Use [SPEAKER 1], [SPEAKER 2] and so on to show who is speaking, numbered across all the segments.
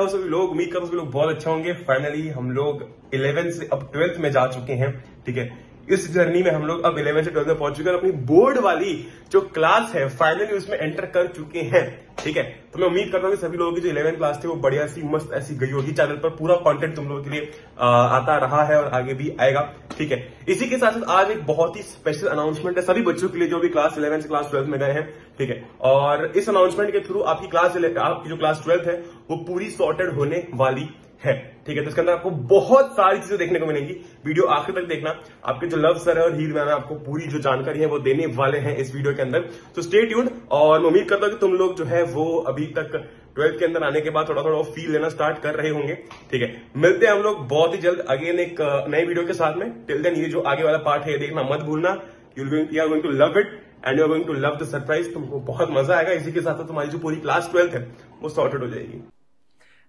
[SPEAKER 1] तो सभी लोग उम्मीद करता सभी लोग बहुत अच्छा होंगे फाइनली हम लोग इलेवेंथ से अब ट्वेल्थ में जा चुके हैं ठीक है इस जर्नी में हम लोग अब इलेवन से ट्वेल्थ में पहुंच चुके हैं अपनी बोर्ड वाली जो क्लास है फाइनली उसमें एंटर कर चुके हैं ठीक है तो मैं उम्मीद करता हूँ कि सभी लोगों की जो इलेवन क्लास थी वो बढ़िया सी मस्त ऐसी गई होगी चैनल पर पूरा कंटेंट तुम लोगों के लिए आ, आता रहा है और आगे भी आएगा ठीक है इसी के साथ साथ आज एक बहुत ही स्पेशल अनाउंसमेंट है सभी बच्चों के लिए जो भी क्लास इलेवन से क्लास ट्वेल्थ में गए हैं ठीक है और इस अनाउंसमेंट के थ्रू आपकी क्लास आपकी जो क्लास ट्वेल्थ है वो पूरी सॉर्टेड होने वाली है ठीक है तो इसके अंदर आपको बहुत सारी चीजें देखने को मिलेंगी वीडियो आखिर तक देखना आपके जो लव सर और हीर मैम आपको पूरी जो जानकारी है वो देने वाले हैं इस वीडियो के अंदर तो स्टे ट्यून और मैं उम्मीद करता हूँ कि तुम लोग जो है वो अभी तक ट्वेल्थ के अंदर आने के बाद थोड़ा थोड़ा फील लेना स्टार्ट कर रहे होंगे ठीक है मिलते हैं हम लोग बहुत ही जल्द अगेन एक नए वीडियो के साथ में टिल देन ये जो आगे वाला पार्ट है देखना मत भूलना you are going to love it and you are going to love the surprise तुमको बहुत मजा आएगा इसी के साथ साथ तुम्हारी जो पूरी क्लास ट्वेल्थ है वो सॉर्टेड हो जाएगी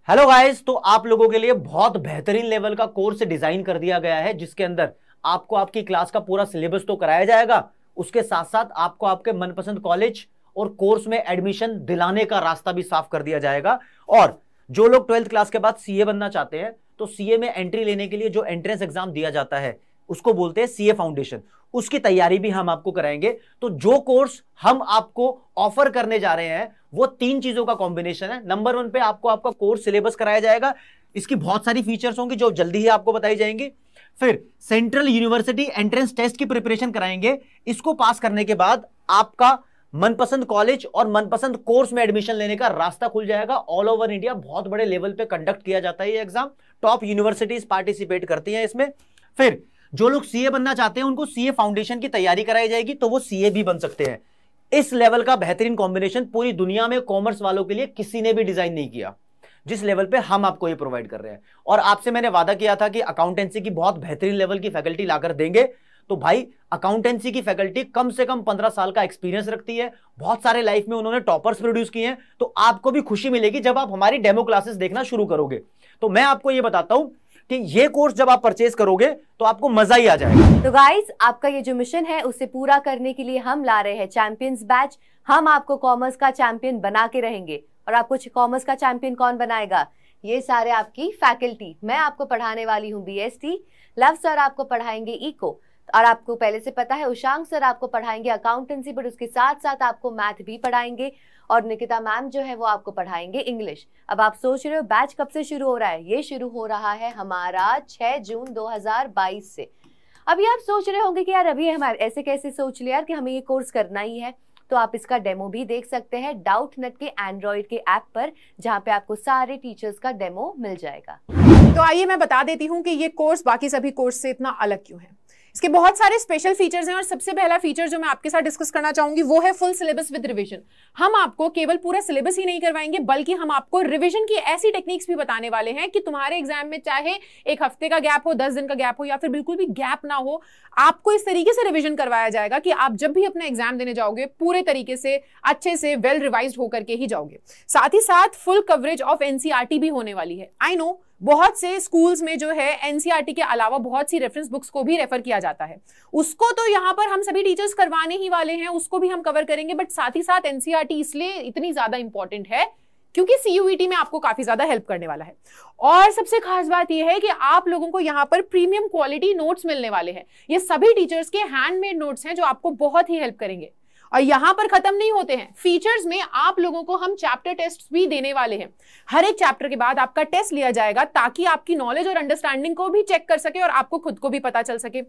[SPEAKER 2] हेलो गाइस तो आप लोगों के लिए बहुत बेहतरीन लेवल का कोर्स डिजाइन कर दिया गया है जिसके अंदर आपको आपकी क्लास का पूरा सिलेबस तो कराया जाएगा उसके साथ साथ आपको आपके मनपसंद कॉलेज और कोर्स में एडमिशन दिलाने का रास्ता भी साफ कर दिया जाएगा और जो लोग ट्वेल्थ क्लास के बाद सीए बनना चाहते हैं तो सीए में एंट्री लेने के लिए जो एंट्रेंस एग्जाम दिया जाता है उसको बोलते हैं सीए फाउंडेशन उसकी तैयारी भी हम आपको कराएंगे तो जो कोर्स हम आपको ऑफर करने जा रहे हैं वो तीन चीजों का कॉम्बिनेशन है नंबर वन पे आपको आपका कोर्स सिलेबस कराया जाएगा इसकी बहुत सारी फीचर्स होंगी जो जल्दी ही आपको बताई जाएंगी फिर सेंट्रल यूनिवर्सिटी एंट्रेंस टेस्ट की प्रिपरेशन कराएंगे इसको पास करने के बाद आपका मनपसंद कॉलेज और मनपसंद कोर्स में एडमिशन लेने का रास्ता खुल जाएगा ऑल ओवर इंडिया बहुत बड़े लेवल पे कंडक्ट किया जाता है ये एग्जाम टॉप यूनिवर्सिटीज पार्टिसिपेट करती हैं इसमें फिर जो लोग सीए बनना चाहते हैं उनको सीए फाउंडेशन की तैयारी कराई जाएगी तो वो सीए भी बन सकते हैं इस लेवल का बेहतरीन कॉम्बिनेशन पूरी दुनिया में कॉमर्स वालों के लिए किसी ने भी डिजाइन नहीं किया जिस लेवल पे हम आपको ये प्रोवाइड कर रहे हैं और आपसे मैंने वादा किया था कि अकाउंटेंसी की बहुत बेहतरीन लेवल की फैकल्टी लाकर देंगे तो भाई अकाउंटेंसी की फैकल्टी कम से कम पंद्रह साल का एक्सपीरियंस रखती है बहुत सारे लाइफ में उन्होंने टॉपर्स प्रोड्यूस किए हैं तो आपको भी खुशी मिलेगी जब आप हमारी डेमो क्लासेस देखना शुरू करोगे तो मैं आपको यह बताता हूं कि ये कोर्स जब आप परचेज करोगे तो आपको मजा ही आ जाएगा
[SPEAKER 3] तो गाइज आपका ये जो मिशन है उसे पूरा करने के लिए हम ला रहे हैं चैंपियंस बैच हम आपको कॉमर्स का चैंपियन बना के रहेंगे और आपको कॉमर्स का चैंपियन कौन बनाएगा ये सारे आपकी फैकल्टी मैं आपको पढ़ाने वाली हूँ B S T Luv sir आपको पढ़ाएंगे इको e और आपको पहले से पता है उशांक सर आपको पढ़ाएंगे अकाउंटेंसी बट उसके साथ साथ आपको मैथ भी पढ़ाएंगे और निकिता मैम जो है वो आपको पढ़ाएंगे इंग्लिश अब आप सोच रहे हो बैच कब से शुरू हो रहा है ये शुरू हो रहा है हमारा 6 जून 2022 से अभी आप सोच रहे होंगे कि यार अभी हमारे ऐसे कैसे सोच लिया यार कि हमें ये कोर्स करना ही है तो आप इसका डेमो भी देख सकते हैं डाउट नट के एंड्रॉयड के ऐप पर जहाँ पे आपको सारे टीचर्स
[SPEAKER 4] का डेमो मिल जाएगा तो आइए मैं बता देती हूँ कि ये कोर्स बाकी सभी कोर्स से इतना अलग क्यों है इसके बहुत सारे स्पेशल फीचर्स हैं और सबसे पहला फीचर जो मैं आपके साथ डिस्कस करना चाहूंगी वो है फुल सिलेबस विद रिविजन हम आपको केवल पूरा सिलेबस ही नहीं करवाएंगे बल्कि हम आपको रिविजन की ऐसी टेक्निक्स भी बताने वाले हैं कि तुम्हारे एग्जाम में चाहे एक हफ्ते का गैप हो दस दिन का गैप हो या फिर बिल्कुल भी गैप ना हो आपको इस तरीके से रिविजन करवाया जाएगा कि आप जब भी अपना एग्जाम देने जाओगे पूरे तरीके से अच्छे से वेल रिवाइज होकर के ही जाओगे साथ ही साथ फुल कवरेज ऑफ एनसीआरटी भी होने वाली है आई नो बहुत से स्कूल्स में जो है एनसीईआरटी e के अलावा बहुत सी रेफरेंस बुक्स को भी रेफर किया जाता है उसको तो यहाँ पर हम सभी टीचर्स करवाने ही वाले हैं उसको भी हम कवर करेंगे बट साथ ही साथ एनसीईआरटी e इसलिए इतनी ज्यादा इंपॉर्टेंट है क्योंकि सीयूईटी e में आपको काफी ज्यादा हेल्प करने वाला है और सबसे खास बात यह है कि आप लोगों को यहाँ पर प्रीमियम क्वालिटी नोट्स मिलने वाले हैं ये सभी टीचर्स के हैंडमेड नोट्स हैं जो आपको बहुत ही हेल्प करेंगे और यहां पर खत्म नहीं होते हैं फीचर्स में आप लोगों को हम चैप्टर टेस्ट भी देने वाले हैं हर एक चैप्टर के बाद आपका टेस्ट लिया जाएगा ताकि आपकी नॉलेज और अंडरस्टैंडिंग को भी चेक कर सके और आपको खुद को भी पता चल सके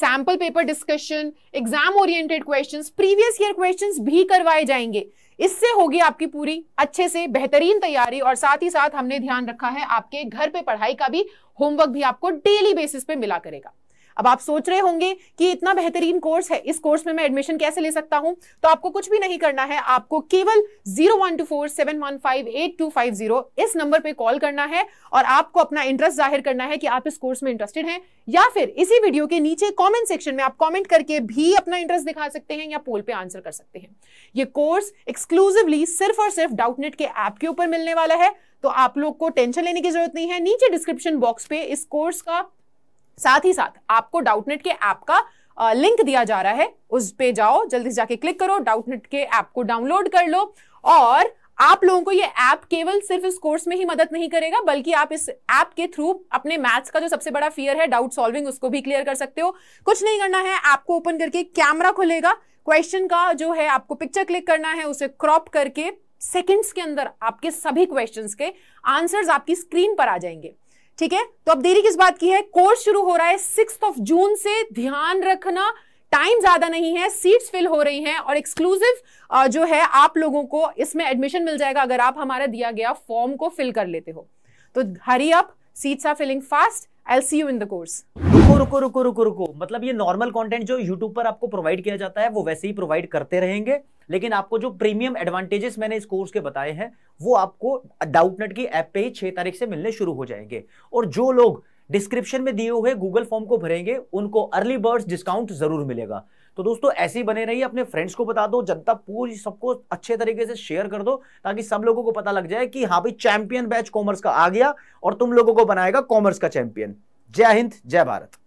[SPEAKER 4] sample paper discussion exam oriented question previous year question भी करवाए जाएंगे इससे होगी आपकी पूरी अच्छे से बेहतरीन तैयारी और साथ ही साथ हमने ध्यान रखा है आपके घर पे पढ़ाई का भी होमवर्क भी आपको डेली बेसिस पे मिला करेगा अब आप सोच रहे होंगे कि इतना बेहतरीन कोर्स है इस कोर्स में मैं एडमिशन कैसे ले सकता हूं तो आपको कुछ भी नहीं करना है आपको केवल zero one two four seven one five eight two five zero इस नंबर पर कॉल करना है और आपको अपना इंटरेस्ट जाहिर करना है कि आप इस कोर्स में इंटरेस्टेड हैं या फिर इसी वीडियो के नीचे कॉमेंट सेक्शन में आप कॉमेंट करके भी अपना इंटरेस्ट दिखा सकते हैं या पोल पे आंसर कर सकते हैं ये कोर्स एक्सक्लूसिवली सिर्फ और सिर्फ डाउटनेट के ऐप के ऊपर मिलने वाला है तो आप लोग को टेंशन लेने की जरूरत नहीं है नीचे डिस्क्रिप्शन बॉक्स पे इस कोर्स का साथ ही साथ आपको डाउटनेट के ऐप का लिंक दिया जा रहा है उस पे जाओ जल्दी से जाके क्लिक करो डाउटनेट के ऐप को डाउनलोड कर लो और आप लोगों को ये ऐप केवल सिर्फ इस कोर्स में ही मदद नहीं करेगा बल्कि आप इस ऐप के थ्रू अपने मैथ्स का जो सबसे बड़ा फियर है डाउट सॉल्विंग उसको भी क्लियर कर सकते हो कुछ नहीं करना है आपको ओपन करके कैमरा खुलेगा क्वेश्चन का जो है आपको पिक्चर क्लिक करना है उसे क्रॉप करके सेकेंड्स के अंदर आपके सभी क्वेश्चंस के आंसर्स आपकी स्क्रीन पर आ जाएंगे ठीक है तो अब देरी किस बात की है कोर्स शुरू हो रहा है सिक्स ऑफ जून से ध्यान रखना टाइम ज्यादा नहीं है सीट्स फिल हो रही हैं और एक्सक्लूसिव जो है आप लोगों को इसमें एडमिशन मिल जाएगा अगर आप हमारा दिया गया फॉर्म को फिल कर लेते हो तो hurry up seats are filling fast I see you in the course
[SPEAKER 2] रुको रुको रुको रुको रुको मतलब ये नॉर्मल कंटेंट जो यूट्यूब पर आपको प्रोवाइड किया जाता है वो वैसे ही प्रोवाइड करते रहेंगे लेकिन आपको जो प्रीमियम एडवांटेजेस मैंने इस कोर्स के बताए हैं वो आपको डाउटनेट की ऐप पे ही छह तारीख से मिलने शुरू हो जाएंगे और जो लोग डिस्क्रिप्शन में दिए हुए गूगल फॉर्म को भरेंगे उनको अर्ली बर्ड्स डिस्काउंट जरूर मिलेगा तो दोस्तों ऐसे ही बने रहिए अपने फ्रेंड्स को बता दो जनता पूरी सबको अच्छे तरीके से शेयर कर दो ताकि सब लोगों को पता लग जाए कि हाँ भाई चैंपियन बैच कॉमर्स का आ गया और तुम लोगों को बनाएगा कॉमर्स का चैंपियन जय हिंद जय भारत